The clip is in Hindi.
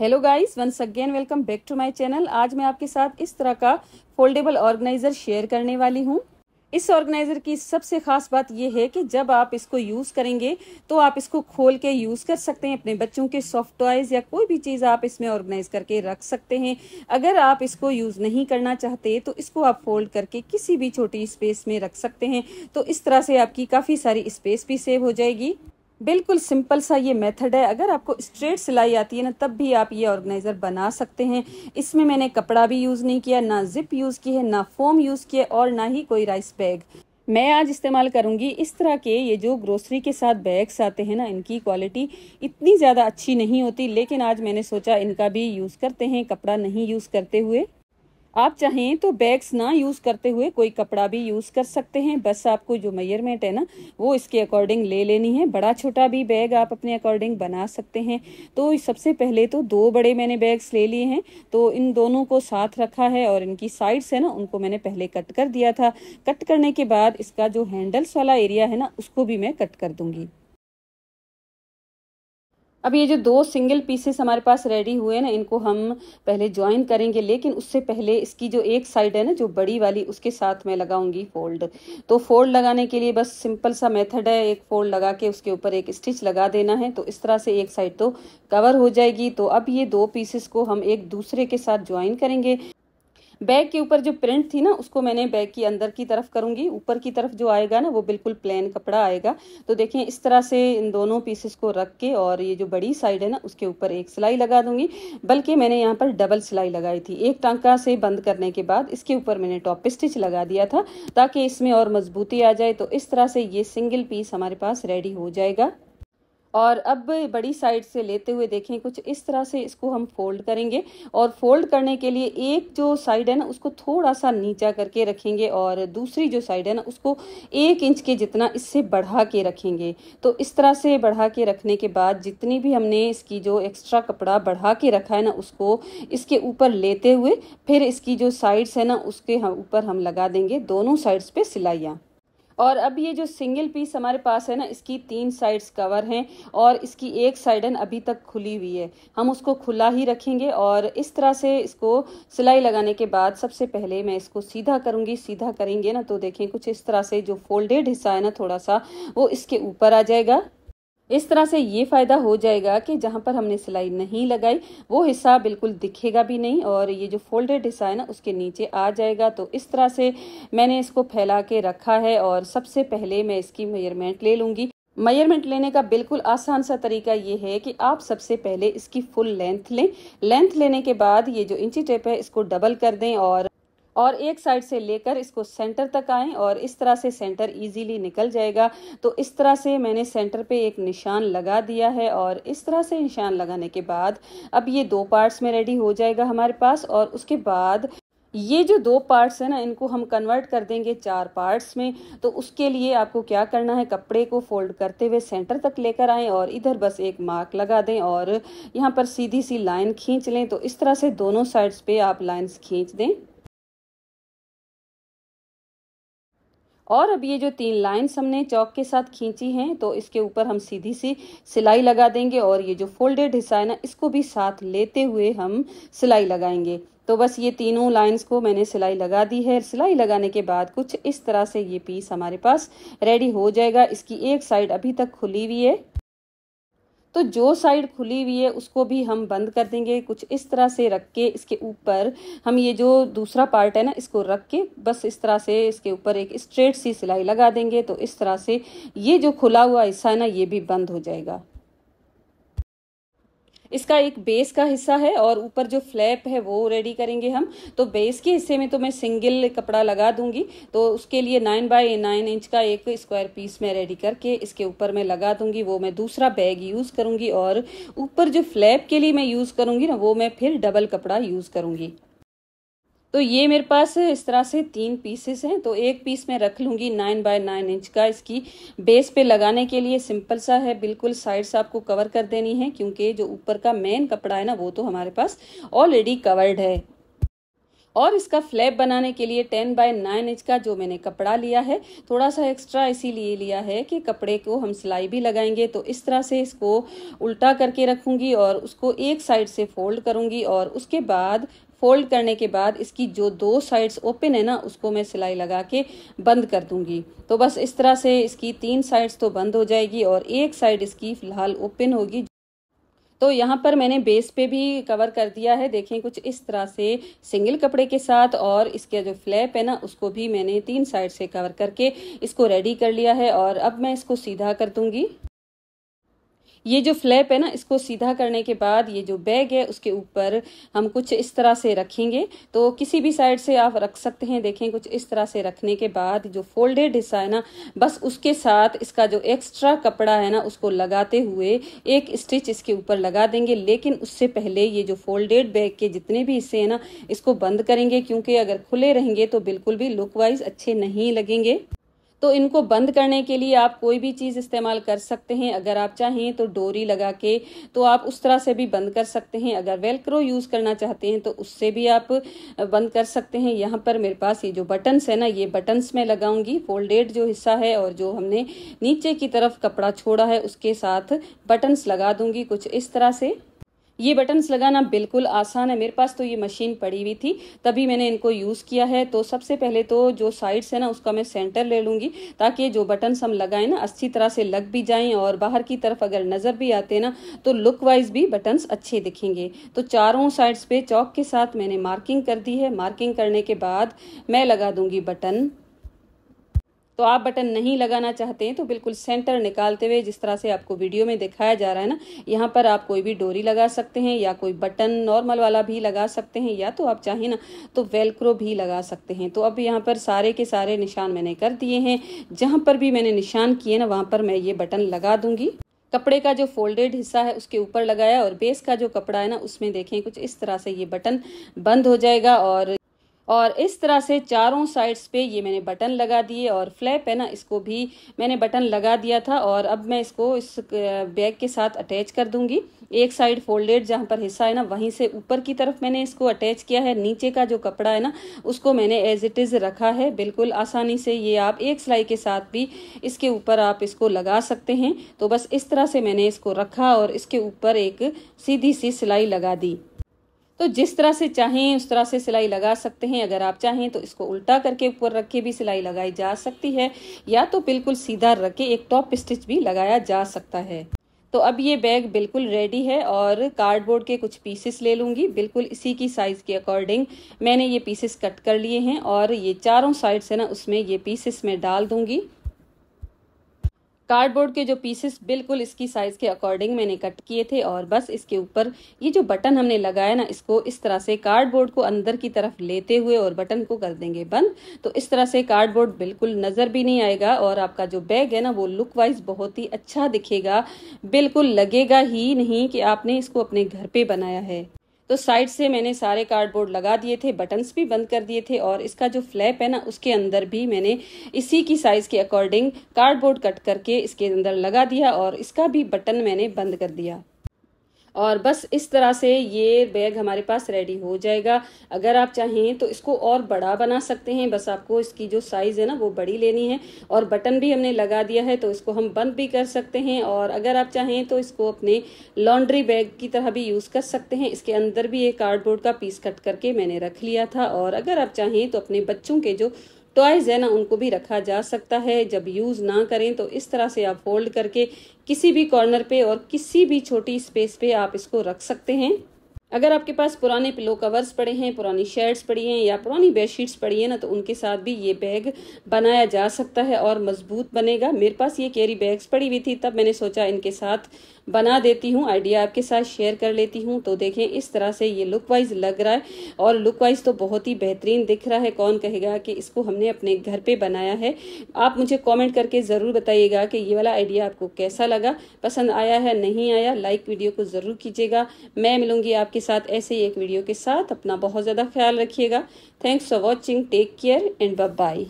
hello guys once again welcome back to my channel आज मैं आपके साथ इस तरह का फोल्डेबल ऑर्गेनाइजर शेयर करने वाली हूँ इस ऑर्गेनाइजर की सबसे खास बात यह है कि जब आप इसको यूज़ करेंगे तो आप इसको खोल के यूज़ कर सकते हैं अपने बच्चों के सॉफ्ट टॉयज़ या कोई भी चीज़ आप इसमें ऑर्गेनाइज करके रख सकते हैं अगर आप इसको यूज़ नहीं करना चाहते तो इसको आप फोल्ड करके किसी भी छोटी स्पेस में रख सकते हैं तो इस तरह से आपकी काफ़ी सारी स्पेस भी सेव हो जाएगी बिल्कुल सिंपल सा ये मेथड है अगर आपको स्ट्रेट सिलाई आती है ना तब भी आप ये ऑर्गेनाइज़र बना सकते हैं इसमें मैंने कपड़ा भी यूज़ नहीं किया ना जिप यूज़ की है ना फोम यूज़ किया और ना ही कोई राइस बैग मैं आज इस्तेमाल करूंगी इस तरह के ये जो ग्रोसरी के साथ बैग्स आते हैं ना इनकी क्वालिटी इतनी ज़्यादा अच्छी नहीं होती लेकिन आज मैंने सोचा इनका भी यूज़ करते हैं कपड़ा नहीं यूज़ करते हुए आप चाहें तो बैग्स ना यूज़ करते हुए कोई कपड़ा भी यूज़ कर सकते हैं बस आपको जो मेयरमेंट है ना वो इसके अकॉर्डिंग ले लेनी है बड़ा छोटा भी बैग आप अपने अकॉर्डिंग बना सकते हैं तो सबसे पहले तो दो बड़े मैंने बैग्स ले लिए हैं तो इन दोनों को साथ रखा है और इनकी साइड्स है ना उनको मैंने पहले कट कर दिया था कट करने के बाद इसका जो हैंडल्स वाला एरिया है ना उसको भी मैं कट कर दूँगी अब ये जो दो सिंगल पीसेस हमारे पास रेडी हुए ना इनको हम पहले ज्वाइन करेंगे लेकिन उससे पहले इसकी जो एक साइड है ना जो बड़ी वाली उसके साथ मैं लगाऊंगी फोल्ड तो फोल्ड लगाने के लिए बस सिंपल सा मेथड है एक फोल्ड लगा के उसके ऊपर एक स्टिच लगा देना है तो इस तरह से एक साइड तो कवर हो जाएगी तो अब ये दो पीसेस को हम एक दूसरे के साथ ज्वाइन करेंगे बैग के ऊपर जो प्रिंट थी ना उसको मैंने बैग की अंदर की तरफ करूँगी ऊपर की तरफ जो आएगा ना वो बिल्कुल प्लेन कपड़ा आएगा तो देखें इस तरह से इन दोनों पीसेस को रख के और ये जो बड़ी साइड है ना उसके ऊपर एक सिलाई लगा दूंगी बल्कि मैंने यहाँ पर डबल सिलाई लगाई थी एक टांका से बंद करने के बाद इसके ऊपर मैंने टॉप स्टिच लगा दिया था ताकि इसमें और मजबूती आ जाए तो इस तरह से ये सिंगल पीस हमारे पास रेडी हो जाएगा और अब बड़ी साइड से लेते हुए देखें कुछ इस तरह से इसको हम फोल्ड करेंगे और फोल्ड करने के लिए एक जो साइड है ना उसको थोड़ा सा नीचा करके रखेंगे और दूसरी जो साइड है ना उसको एक इंच के जितना इससे बढ़ा के रखेंगे तो इस तरह से बढ़ा के रखने के बाद जितनी भी हमने इसकी जो एक्स्ट्रा कपड़ा बढ़ा के रखा है ना उसको इसके ऊपर लेते हुए फिर इसकी जो साइड्स है ना उसके ऊपर हम लगा देंगे दोनों साइड्स पर सिलाइयाँ और अब ये जो सिंगल पीस हमारे पास है ना इसकी तीन साइड्स कवर हैं और इसकी एक साइड है अभी तक खुली हुई है हम उसको खुला ही रखेंगे और इस तरह से इसको सिलाई लगाने के बाद सबसे पहले मैं इसको सीधा करूँगी सीधा करेंगे ना तो देखें कुछ इस तरह से जो फोल्डेड हिस्सा है ना थोड़ा सा वो इसके ऊपर आ जाएगा इस तरह से ये फ़ायदा हो जाएगा कि जहाँ पर हमने सिलाई नहीं लगाई वो हिस्सा बिल्कुल दिखेगा भी नहीं और ये जो फोल्डेड हिस्सा है ना उसके नीचे आ जाएगा तो इस तरह से मैंने इसको फैला के रखा है और सबसे पहले मैं इसकी मेजरमेंट ले लूँगी मेजरमेंट लेने का बिल्कुल आसान सा तरीका ये है कि आप सबसे पहले इसकी फुल लेंथ लें लेंथ लेने के बाद ये जो इंची टेप है इसको डबल कर दें और और एक साइड से लेकर इसको सेंटर तक आएँ और इस तरह से सेंटर ईजीली निकल जाएगा तो इस तरह से मैंने सेंटर पे एक निशान लगा दिया है और इस तरह से निशान लगाने के बाद अब ये दो पार्ट्स में रेडी हो जाएगा हमारे पास और उसके बाद ये जो दो पार्ट्स हैं ना इनको हम कन्वर्ट कर देंगे चार पार्ट्स में तो उसके लिए आपको क्या करना है कपड़े को फोल्ड करते हुए सेंटर तक लेकर आएं और इधर बस एक मार्क लगा दें और यहाँ पर सीधी सी लाइन खींच लें तो इस तरह से दोनों साइड्स पे आप लाइंस खींच दें और अब ये जो तीन लाइन्स हमने चौक के साथ खींची हैं तो इसके ऊपर हम सीधी सी सिलाई लगा देंगे और ये जो फोल्डेड हिस्सा है ना इसको भी साथ लेते हुए हम सिलाई लगाएंगे तो बस ये तीनों लाइंस को मैंने सिलाई लगा दी है सिलाई लगाने के बाद कुछ इस तरह से ये पीस हमारे पास रेडी हो जाएगा इसकी एक साइड अभी तक खुली हुई है तो जो साइड खुली हुई है उसको भी हम बंद कर देंगे कुछ इस तरह से रख के इसके ऊपर हम ये जो दूसरा पार्ट है ना इसको रख के बस इस तरह से इसके ऊपर एक स्ट्रेट सी सिलाई लगा देंगे तो इस तरह से ये जो खुला हुआ हिस्सा है ना ये भी बंद हो जाएगा इसका एक बेस का हिस्सा है और ऊपर जो फ्लैप है वो रेडी करेंगे हम तो बेस के हिस्से में तो मैं सिंगल कपड़ा लगा दूंगी तो उसके लिए नाइन बाय नाइन इंच का एक स्क्वायर पीस मैं रेडी करके इसके ऊपर मैं लगा दूंगी वो मैं दूसरा बैग यूज़ करूंगी और ऊपर जो फ्लैप के लिए मैं यूज़ करूँगी ना वो मैं फिर डबल कपड़ा यूज़ करूँगी तो ये मेरे पास इस तरह से तीन पीसेस हैं तो एक पीस मैं रख लूँगी नाइन बाय नाइन इंच का इसकी बेस पे लगाने के लिए सिंपल सा है बिल्कुल साइड से आपको कवर कर देनी है क्योंकि जो ऊपर का मेन कपड़ा है ना वो तो हमारे पास ऑलरेडी कवर्ड है और इसका फ्लैप बनाने के लिए टेन बाय नाइन इंच का जो मैंने कपड़ा लिया है थोड़ा सा एक्स्ट्रा इसीलिए लिया है कि कपड़े को हम सिलाई भी लगाएंगे तो इस तरह से इसको उल्टा करके रखूंगी और उसको एक साइड से फोल्ड करूंगी और उसके बाद फोल्ड करने के बाद इसकी जो दो साइड्स ओपन है ना उसको मैं सिलाई लगा के बंद कर दूंगी तो बस इस तरह से इसकी तीन साइड्स तो बंद हो जाएगी और एक साइड इसकी फ़िलहाल ओपन होगी तो यहाँ पर मैंने बेस पे भी कवर कर दिया है देखें कुछ इस तरह से सिंगल कपड़े के साथ और इसके जो फ्लैप है ना उसको भी मैंने तीन साइड से कवर करके इसको रेडी कर लिया है और अब मैं इसको सीधा कर दूंगी ये जो फ्लैप है ना इसको सीधा करने के बाद ये जो बैग है उसके ऊपर हम कुछ इस तरह से रखेंगे तो किसी भी साइड से आप रख सकते हैं देखें कुछ इस तरह से रखने के बाद जो फोल्डेड हिस्सा है ना बस उसके साथ इसका जो एक्स्ट्रा कपड़ा है ना उसको लगाते हुए एक स्टिच इसके ऊपर लगा देंगे लेकिन उससे पहले ये जो फोल्डेड बैग के जितने भी हिस्से हैं ना इसको बंद करेंगे क्योंकि अगर खुले रहेंगे तो बिल्कुल भी लुक वाइज अच्छे नहीं लगेंगे तो इनको बंद करने के लिए आप कोई भी चीज़ इस्तेमाल कर सकते हैं अगर आप चाहें तो डोरी लगा के तो आप उस तरह से भी बंद कर सकते हैं अगर वेलक्रो यूज़ करना चाहते हैं तो उससे भी आप बंद कर सकते हैं यहाँ पर मेरे पास ये जो बटन्स है ना ये बटन्स में लगाऊंगी फोल्डेड जो हिस्सा है और जो हमने नीचे की तरफ कपड़ा छोड़ा है उसके साथ बटन्स लगा दूंगी कुछ इस तरह से ये बटन्स लगाना बिल्कुल आसान है मेरे पास तो ये मशीन पड़ी हुई थी तभी मैंने इनको यूज़ किया है तो सबसे पहले तो जो साइड्स है ना उसका मैं सेंटर ले लूँगी ताकि जो बटन्स हम लगाएं ना अच्छी तरह से लग भी जाएं और बाहर की तरफ अगर नज़र भी आते ना तो लुक वाइज भी बटन्स अच्छे दिखेंगे तो चारों साइड्स पे चौक के साथ मैंने मार्किंग कर दी है मार्किंग करने के बाद मैं लगा दूँगी बटन तो आप बटन नहीं लगाना चाहते हैं तो बिल्कुल सेंटर निकालते हुए जिस तरह से आपको वीडियो में दिखाया जा रहा है ना यहाँ पर आप कोई भी डोरी लगा सकते हैं या कोई बटन नॉर्मल वाला भी लगा सकते हैं या तो आप चाहें ना तो वेलक्रो भी लगा सकते हैं तो अब यहाँ पर सारे के सारे निशान मैंने कर दिए हैं जहाँ पर भी मैंने निशान किए ना वहाँ पर मैं ये बटन लगा दूंगी कपड़े का जो फोल्डेड हिस्सा है उसके ऊपर लगाया और बेस का जो कपड़ा है ना उसमें देखें कुछ इस तरह से ये बटन बंद हो जाएगा और और इस तरह से चारों साइड्स पे ये मैंने बटन लगा दिए और फ्लैप है ना इसको भी मैंने बटन लगा दिया था और अब मैं इसको इस बैग के साथ अटैच कर दूंगी एक साइड फोल्डेड जहाँ पर हिस्सा है ना वहीं से ऊपर की तरफ मैंने इसको अटैच किया है नीचे का जो कपड़ा है ना उसको मैंने एज इट इज़ रखा है बिल्कुल आसानी से ये आप एक सिलाई के साथ भी इसके ऊपर आप इसको लगा सकते हैं तो बस इस तरह से मैंने इसको रखा और इसके ऊपर एक सीधी सी सिलाई लगा दी तो जिस तरह से चाहें उस तरह से सिलाई लगा सकते हैं अगर आप चाहें तो इसको उल्टा करके ऊपर रख के भी सिलाई लगाई जा सकती है या तो बिल्कुल सीधा रख के एक टॉप स्टिच भी लगाया जा सकता है तो अब ये बैग बिल्कुल रेडी है और कार्डबोर्ड के कुछ पीसेस ले लूँगी बिल्कुल इसी की साइज़ के अकॉर्डिंग मैंने ये पीसेस कट कर लिए हैं और ये चारों साइड से ना उसमें ये पीसेस मैं डाल दूंगी कार्डबोर्ड के जो पीसेस बिल्कुल इसकी साइज के अकॉर्डिंग मैंने कट किए थे और बस इसके ऊपर ये जो बटन हमने लगाया ना इसको इस तरह से कार्डबोर्ड को अंदर की तरफ लेते हुए और बटन को कर देंगे बंद तो इस तरह से कार्डबोर्ड बिल्कुल नज़र भी नहीं आएगा और आपका जो बैग है ना वो लुक वाइज बहुत ही अच्छा दिखेगा बिल्कुल लगेगा ही नहीं कि आपने इसको अपने घर पे बनाया है तो साइड से मैंने सारे कार्डबोर्ड लगा दिए थे बटन्स भी बंद कर दिए थे और इसका जो फ्लैप है ना उसके अंदर भी मैंने इसी की साइज़ के अकॉर्डिंग कार्डबोर्ड कट करके इसके अंदर लगा दिया और इसका भी बटन मैंने बंद कर दिया और बस इस तरह से ये बैग हमारे पास रेडी हो जाएगा अगर आप चाहें तो इसको और बड़ा बना सकते हैं बस आपको इसकी जो साइज़ है ना वो बड़ी लेनी है और बटन भी हमने लगा दिया है तो इसको हम बंद भी कर सकते हैं और अगर आप चाहें तो इसको अपने लॉन्ड्री बैग की तरह भी यूज़ कर सकते हैं इसके अंदर भी एक कार्डबोर्ड का पीस कट करके मैंने रख लिया था और अगर आप चाहें तो अपने बच्चों के जो टॉयज़ है ना उनको भी रखा जा सकता है जब यूज़ ना करें तो इस तरह से आप फोल्ड करके किसी भी कॉर्नर पे और किसी भी छोटी स्पेस पे आप इसको रख सकते हैं अगर आपके पास पुराने पिलो कवर्स पड़े हैं पुरानी शर्ट्स पड़ी हैं या पुरानी बेडशीट्स पड़ी हैं ना तो उनके साथ भी ये बैग बनाया जा सकता है और मज़बूत बनेगा मेरे पास ये कैरी बैग्स पड़ी हुई थी तब मैंने सोचा इनके साथ बना देती हूँ आइडिया आपके साथ शेयर कर लेती हूँ तो देखें इस तरह से ये लुक वाइज लग रहा है और लुक वाइज तो बहुत ही बेहतरीन दिख रहा है कौन कहेगा कि इसको हमने अपने घर पर बनाया है आप मुझे कॉमेंट करके ज़रूर बताइएगा कि ये वाला आइडिया आपको कैसा लगा पसंद आया है नहीं आया लाइक वीडियो को ज़रूर कीजिएगा मैं मिलूँगी आपके आपके साथ ऐसे ही एक वीडियो के साथ अपना बहुत ज़्यादा ख्याल रखिएगा thanks for watching take care and bye